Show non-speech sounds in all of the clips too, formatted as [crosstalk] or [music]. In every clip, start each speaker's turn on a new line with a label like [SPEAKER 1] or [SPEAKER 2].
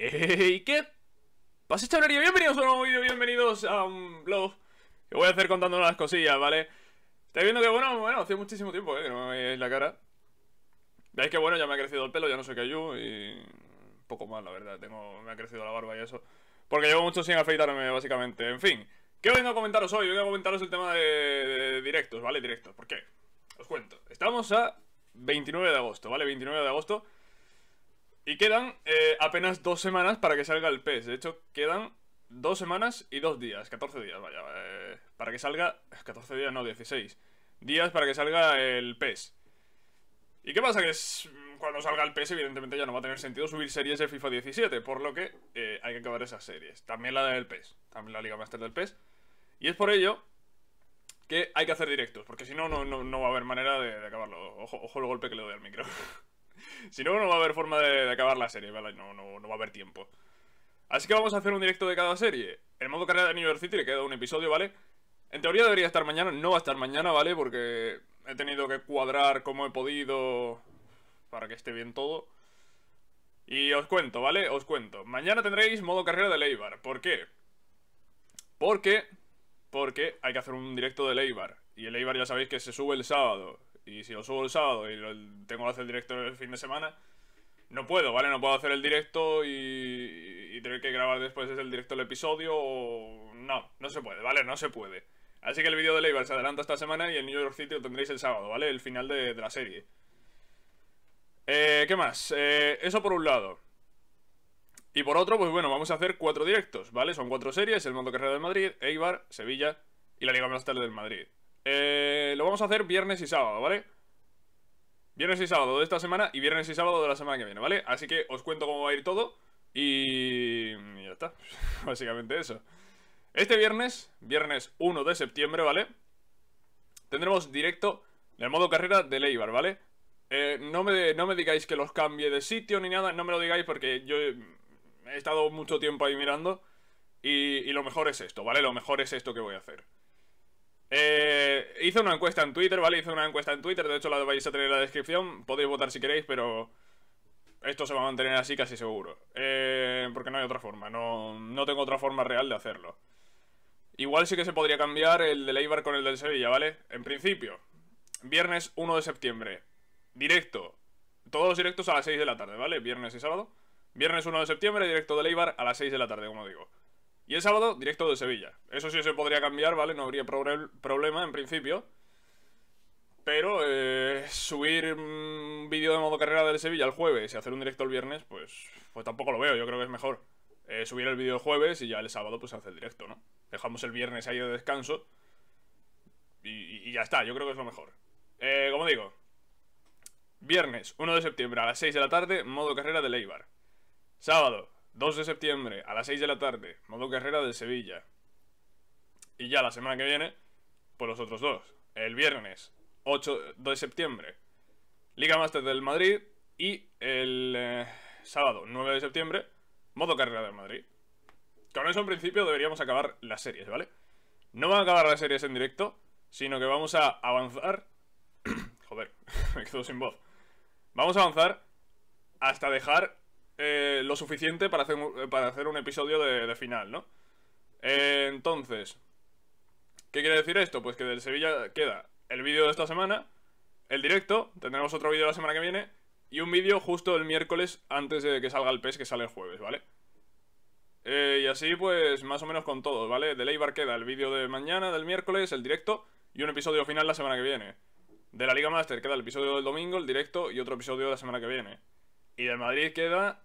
[SPEAKER 1] Eh, ¿Y qué pasa, chavalería? Bienvenidos a un nuevo vídeo, bienvenidos a un vlog que voy a hacer contando unas cosillas, ¿vale? Estáis viendo que, bueno, bueno, hace muchísimo tiempo ¿eh? que no me veis la cara Veis que, bueno, ya me ha crecido el pelo, ya no sé qué yo y... Un poco más, la verdad, tengo... me ha crecido la barba y eso Porque llevo mucho sin afeitarme, básicamente En fin, ¿qué vengo a comentaros hoy? Vengo a comentaros el tema de, de directos, ¿vale? Directos, ¿por qué? Os cuento, estamos a 29 de agosto, ¿vale? 29 de agosto y quedan eh, apenas dos semanas para que salga el PES. De hecho, quedan dos semanas y dos días, 14 días, vaya, eh, para que salga... 14 eh, días, no, 16. Días para que salga el PES. ¿Y qué pasa? Que mm, cuando salga el PES, evidentemente ya no va a tener sentido subir series de FIFA 17, por lo que hay que acabar esas series. También la del PES, también la Liga Master del PES. Y es por ello que hay que hacer directos, porque si no, no, no, no va a haber manera de, acabarlo. Ojo, ojo el golpe que le doy al micro. [laughs] [laughs] si no, no va a haber forma de, acabar la serie, ¿vale? No, no va a haber tiempo. Así que vamos a hacer un directo de cada serie. El modo carrera de New York City le queda un episodio, ¿vale? En teoría debería estar mañana, no va a estar mañana, ¿vale? Porque he tenido que cuadrar como he podido para que esté bien todo. Y os cuento, ¿vale? Os cuento. Mañana tendréis modo carrera de Leibar. ¿Por qué? Porque... Porque hay que hacer un directo de Leibar. Y el Eibar ya sabéis que se sube el sábado. Y si lo subo el sábado y tengo que hacer el directo el fin de semana, no puedo, ¿vale? No puedo hacer el directo y, y tener que grabar después el directo del episodio No, no se puede, ¿vale? No se puede. Así que el vídeo de Eibar se adelanta esta semana y en New York City lo tendréis el sábado, ¿vale? El final de, la serie. Eh, ¿Qué más? Eh, eso por un lado. Y por otro, pues bueno, vamos a hacer cuatro directos, ¿vale? Son cuatro series, el Mundo Carrera del Madrid, Eibar, Sevilla y la Liga Más Tarde del Madrid. Eh, lo vamos a hacer viernes y sábado, ¿vale? Viernes y sábado de esta semana y viernes y sábado de la semana que viene, ¿vale? Así que os cuento cómo va a ir todo y... ya está, [laughs] básicamente eso. Este viernes, viernes 1 de septiembre, ¿vale? Tendremos directo El modo carrera de Leibar, ¿vale? Eh, no, me, no me digáis que los cambie de sitio ni nada, no me lo digáis porque yo he estado mucho tiempo ahí mirando y lo mejor es esto, ¿vale? Lo mejor es esto que voy a hacer. Eh, hice una encuesta en Twitter, ¿vale? Hice una encuesta en Twitter, de hecho la vais a tener en la descripción, podéis votar si queréis, pero esto se va a mantener así casi seguro. Eh, porque no hay otra forma, no, no tengo otra forma real de hacerlo. Igual sí que se podría cambiar el del Eibar con el del Sevilla, ¿vale? En principio, viernes 1 de septiembre, directo, todos los directos a las 6 de la tarde, ¿vale? Viernes y sábado. Viernes 1 de septiembre, directo del Eibar a las 6 de la tarde, como digo. Y el sábado, directo de Sevilla. Eso sí se podría cambiar, ¿vale? No habría problema en principio. Pero eh, subir un mm, vídeo de modo carrera del Sevilla el jueves y hacer un directo el viernes, pues, pues tampoco lo veo. Yo creo que es mejor eh, subir el vídeo el jueves y ya el sábado pues hacer el directo, ¿no? Dejamos el viernes ahí de descanso y, y ya está. Yo creo que es lo mejor. Eh, como digo, viernes 1 de septiembre a las 6 de la tarde, modo carrera de Leibar. Sábado 2 de septiembre a las 6 de la tarde, modo carrera del Sevilla. Y ya la semana que viene, pues los otros dos. El viernes 8 de septiembre, Liga Master del Madrid. Y el eh, sábado 9 de septiembre, modo carrera del Madrid. Con eso en principio deberíamos acabar las series, ¿vale? No van a acabar las series en directo, sino que vamos a avanzar... [clears throat] Joder, [laughs] me quedo sin voz. Vamos a avanzar hasta dejar eh, lo suficiente para hacer, eh, para hacer un episodio de, final, ¿no? Eh, entonces, ¿qué quiere decir esto? Pues que del Sevilla queda el vídeo de esta semana, el directo, tendremos otro vídeo la semana que viene, y un vídeo justo el miércoles antes de que salga el PES, que sale el jueves, ¿vale? y así, pues, más o menos con todos, ¿vale? De Leibar queda el vídeo de mañana, del miércoles, el directo, y un episodio final la semana que viene. De la Liga Master queda el episodio del domingo, el directo, y otro episodio la semana que viene. Y del Madrid queda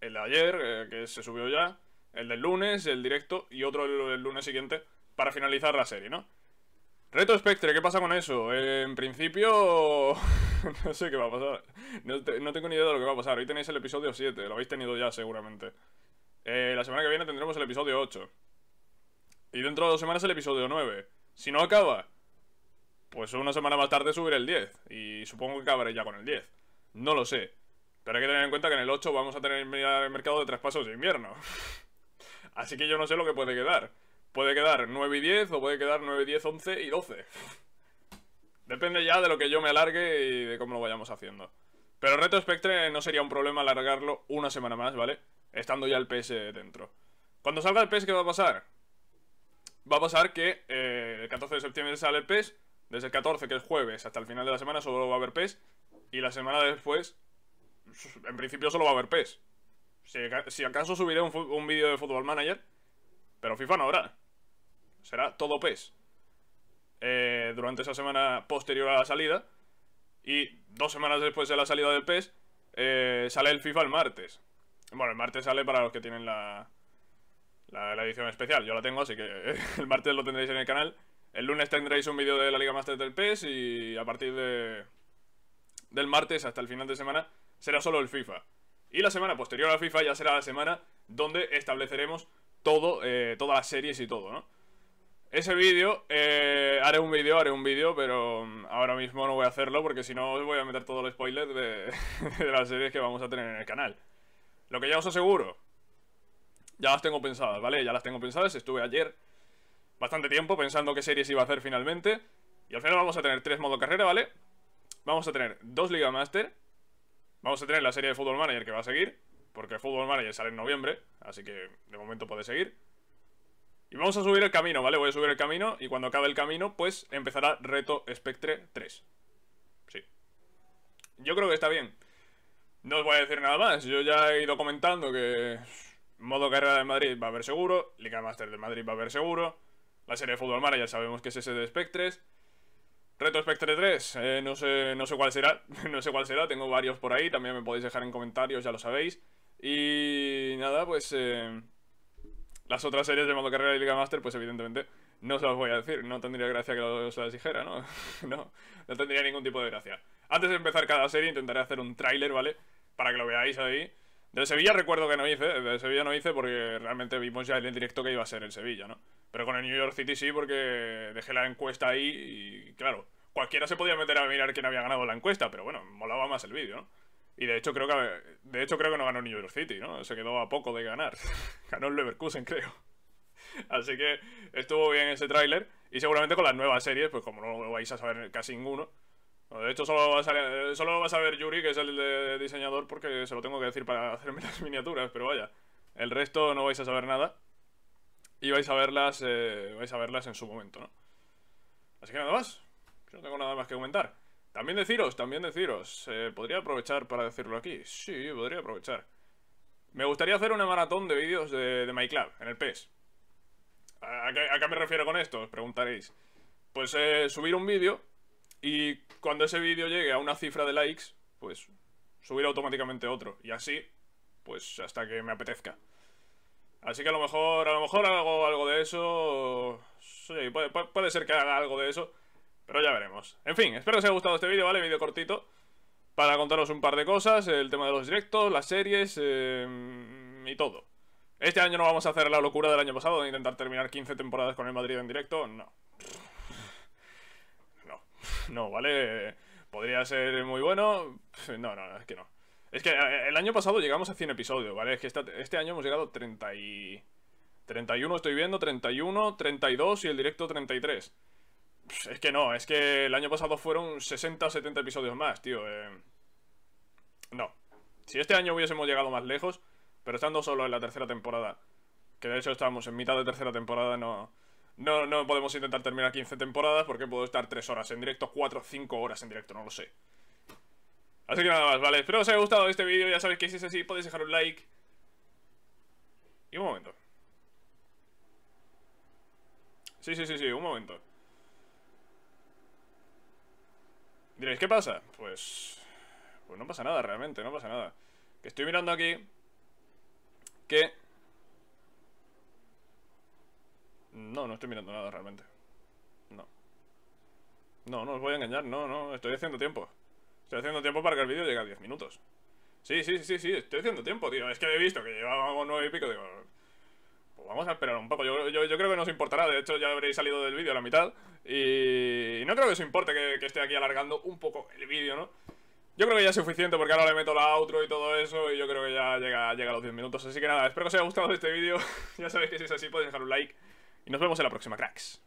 [SPEAKER 1] el de ayer, eh, que se subió ya, el del lunes, el directo y otro el, lunes siguiente para finalizar la serie, ¿no? Reto Spectre, ¿qué pasa con eso? en principio... [laughs] no sé qué va a pasar. No, tengo ni idea de lo que va a pasar. Hoy tenéis el episodio 7, lo habéis tenido ya seguramente. Eh, la semana que viene tendremos el episodio 8. Y dentro de dos semanas el episodio 9. Si no acaba, pues una semana más tarde subiré el 10. Y supongo que acabaré ya con el 10. No lo sé. Pero hay que tener en cuenta que en el 8 vamos a tener el mercado de traspasos de invierno. [laughs] Así que yo no sé lo que puede quedar. Puede quedar 9 y 10 o puede quedar 9, 10, 11 y 12. [laughs] Depende ya de lo que yo me alargue y de cómo lo vayamos haciendo. Pero Reto Spectre no sería un problema alargarlo una semana más, ¿vale? Estando ya el PS dentro. Cuando salga el PS, ¿qué va a pasar? Va a pasar que eh, el 14 de septiembre sale el PS Desde el 14, que es jueves, hasta el final de la semana solo va a haber PES. Y la semana después en principio solo va a haber PES. Si, acaso subiré un, vídeo de Football Manager, pero FIFA no habrá. Será todo PES. Eh, durante esa semana posterior a la salida. Y dos semanas después de la salida del PES, eh, sale el FIFA el martes. Bueno, el martes sale para los que tienen la, la, edición especial. Yo la tengo, así que [laughs] el martes lo tendréis en el canal. El lunes tendréis un vídeo de la Liga Master del PES y a partir de, del martes hasta el final de semana será solo el FIFA. Y la semana posterior al FIFA ya será la semana donde estableceremos todo, eh, todas las series y todo, ¿no? Ese vídeo, eh, haré un vídeo, haré un vídeo, pero mm, ahora mismo no voy a hacerlo porque si no os voy a meter todo el spoiler de, [laughs] de las series que vamos a tener en el canal. Lo que ya os aseguro, ya las tengo pensadas, ¿vale? Ya las tengo pensadas, estuve ayer bastante tiempo pensando qué series iba a hacer finalmente. Y al final vamos a tener tres modo carrera, ¿vale? Vamos a tener dos Liga Master, Vamos a tener la serie de Football Manager que va a seguir, porque Football Manager sale en noviembre, así que de momento puede seguir. Y vamos a subir el camino, ¿vale? Voy a subir el camino y cuando acabe el camino, pues empezará Reto Spectre 3. Sí. Yo creo que está bien. No os voy a decir nada más, yo ya he ido comentando que modo carrera de Madrid va a haber seguro, Liga Master de Madrid va a haber seguro, la serie de Football Manager sabemos que es ese de Spectres, Reto 3, eh, no, sé, no sé cuál será, [laughs] no sé cuál será, tengo varios por ahí, también me podéis dejar en comentarios, ya lo sabéis. Y nada, pues eh, las otras series de modo carrera y Liga Master, pues evidentemente no se las voy a decir, no tendría gracia que os las dijera, ¿no? [laughs] no, no tendría ningún tipo de gracia. Antes de empezar cada serie intentaré hacer un tráiler, ¿vale? Para que lo veáis ahí. De Sevilla recuerdo que no hice, de Sevilla no hice porque realmente vimos ya en el directo que iba a ser el Sevilla, ¿no? Pero con el New York City sí, porque dejé la encuesta ahí y claro, cualquiera se podía meter a mirar quién había ganado la encuesta, pero bueno, molaba más el vídeo, ¿no? Y de hecho creo que de hecho creo que no ganó New York City, ¿no? Se quedó a poco de ganar. [laughs] ganó el Leverkusen, creo. [laughs] Así que estuvo bien ese tráiler y seguramente con las nuevas series, pues como no lo vais a saber casi ninguno. De hecho solo va a saber solo vas a ver Yuri, que es el diseñador porque se lo tengo que decir para hacerme [laughs] las miniaturas, pero vaya. El resto no vais a saber nada y vais a verlas eh, vais a verlas en su momento, ¿no? Así que nada más, no tengo nada más que comentar. También deciros, también deciros, eh, podría aprovechar para decirlo aquí, sí, podría aprovechar. Me gustaría hacer una maratón de vídeos de, MyClub, en el PES. ¿A, qué, me refiero con esto? Os preguntaréis. Pues eh, subir un vídeo y cuando ese vídeo llegue a una cifra de likes, pues subir automáticamente otro. Y así, pues hasta que me apetezca. Así que a lo mejor, a lo mejor hago algo de eso. puede, ser que haga algo de eso. Pero ya veremos. En fin, espero que os haya gustado este vídeo, ¿vale? Vídeo cortito. Para contaros un par de cosas, el tema de los directos, las series em, y todo. Este año no vamos a hacer la locura del año pasado de intentar terminar 15 temporadas con el Madrid en directo, no. No, [laughs] no, ¿vale? Podría ser muy bueno. No, no, es que no. Es que eh, el año pasado llegamos a 100 episodios, ¿vale? Es que este año hemos llegado a 30 y... 31 estoy viendo, 31, 32 y el directo 33. Pues es que no, es que el año pasado fueron 60 o 70 episodios más, tío. Eh. No. Si este año hubiésemos llegado más lejos, pero estando solo en la tercera temporada, que de hecho estamos en mitad de tercera temporada, no... No, no podemos intentar terminar 15 temporadas porque puedo estar 3 horas en directo, 4, 5 horas en directo, no lo sé. Así que nada más, vale. Espero que os haya gustado este vídeo. Ya sabéis que si es así, podéis dejar un like. Y un momento. Sí, sí, sí, sí, un momento. Diréis, ¿qué pasa? Pues... Pues no pasa nada, realmente, no pasa nada. Que estoy mirando aquí... Que... No, no estoy mirando nada, realmente. No. No, no os voy a engañar, no, no, estoy haciendo tiempo. Estoy haciendo tiempo para que el vídeo llegue a 10 minutos. Sí, sí, sí, sí, estoy haciendo tiempo, tío. Es que he visto que llevábamos 9 y pico, digo... Pues vamos a esperar un poco. Yo, creo que no os importará. De hecho, ya habréis salido del vídeo a la mitad. Y, no creo que os importe que, esté aquí alargando un poco el vídeo, ¿no? Yo creo que ya es suficiente porque ahora le meto la outro y todo eso y yo creo que ya llega, llega a los 10 minutos. Así que nada, espero que os haya gustado este vídeo. [laughs] ya sabéis que si es así podéis dejar un like. Y nos vemos en la próxima, cracks.